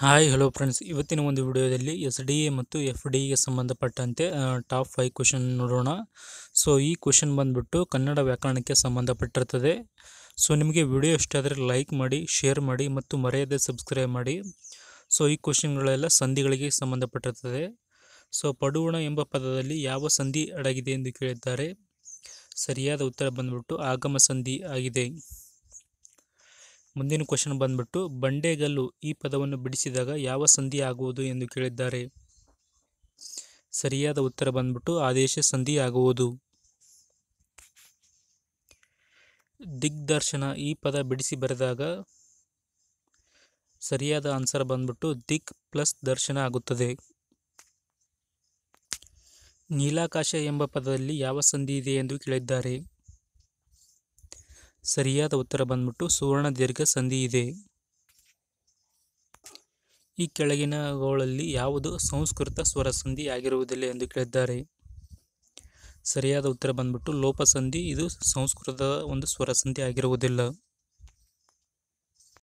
hi hello friends ಇವತ್ತಿನ ಒಂದು ವಿಡಿಯೋದಲ್ಲಿ ಎಸ್ ಡಿ ಎ ಮತ್ತು ಎಫ್ ಡಿ ಸಂಬಂಧಪಟ್ಟಂತೆ ಟಾಪ್ ಫೈವ್ ಕ್ವಶನ್ ನೋಡೋಣ ಸೊ ಈ ಕ್ವಶನ್ ಬಂದುಬಿಟ್ಟು ಕನ್ನಡ ವ್ಯಾಕರಣಕ್ಕೆ ಸಂಬಂಧಪಟ್ಟಿರ್ತದೆ ಸೊ ನಿಮಗೆ ವಿಡಿಯೋ ಇಷ್ಟಾದರೆ ಆದರೆ ಲೈಕ್ ಮಾಡಿ ಶೇರ್ ಮಾಡಿ ಮತ್ತು ಮರೆಯದೆ ಸಬ್ಸ್ಕ್ರೈಬ್ ಮಾಡಿ ಸೊ ಈ ಕ್ವಶನ್ಗಳೆಲ್ಲ ಸಂಧಿಗಳಿಗೆ ಸಂಬಂಧಪಟ್ಟಿರ್ತದೆ ಸೊ ಪಡುವಣ ಎಂಬ ಪದದಲ್ಲಿ ಯಾವ ಸಂಧಿ ಅಡಗಿದೆ ಎಂದು ಕೇಳಿದ್ದಾರೆ ಸರಿಯಾದ ಉತ್ತರ ಬಂದ್ಬಿಟ್ಟು ಆಗಮ ಸಂಧಿ ಆಗಿದೆ ಮುಂದಿನ ಕ್ವಶನ್ ಬಂದ್ಬಿಟ್ಟು ಬಂಡೆಗಲ್ಲು ಈ ಪದವನ್ನು ಬಿಡಿಸಿದಾಗ ಯಾವ ಸಂಧಿ ಆಗುವುದು ಎಂದು ಕೇಳಿದ್ದಾರೆ ಸರಿಯಾದ ಉತ್ತರ ಬಂದ್ಬಿಟ್ಟು ಆದೇಶ ಸಂಧಿ ಆಗುವುದು ದಿಗ್ದರ್ಶನ ಈ ಪದ ಬಿಡಿಸಿ ಬರೆದಾಗ ಸರಿಯಾದ ಆನ್ಸರ್ ಬಂದ್ಬಿಟ್ಟು ದಿಗ್ ಪ್ಲಸ್ ದರ್ಶನ ಆಗುತ್ತದೆ ನೀಲಾಕಾಶ ಎಂಬ ಪದದಲ್ಲಿ ಯಾವ ಸಂಧಿ ಇದೆ ಎಂದು ಕೇಳಿದ್ದಾರೆ ಸರಿಯಾದ ಉತ್ತರ ಬಂದ್ಬಿಟ್ಟು ಸುವರ್ಣ ದೀರ್ಘ ಸಂಧಿ ಇದೆ ಈ ಗೋಳಲ್ಲಿ ಯಾವುದು ಸಂಸ್ಕೃತ ಸ್ವರ ಸಂಧಿ ಆಗಿರುವುದಿಲ್ಲ ಎಂದು ಕೇಳಿದ್ದಾರೆ ಸರಿಯಾದ ಉತ್ತರ ಬಂದ್ಬಿಟ್ಟು ಲೋಪಸಂಧಿ ಇದು ಸಂಸ್ಕೃತದ ಒಂದು ಸ್ವರ ಸಂಧಿ ಆಗಿರುವುದಿಲ್ಲ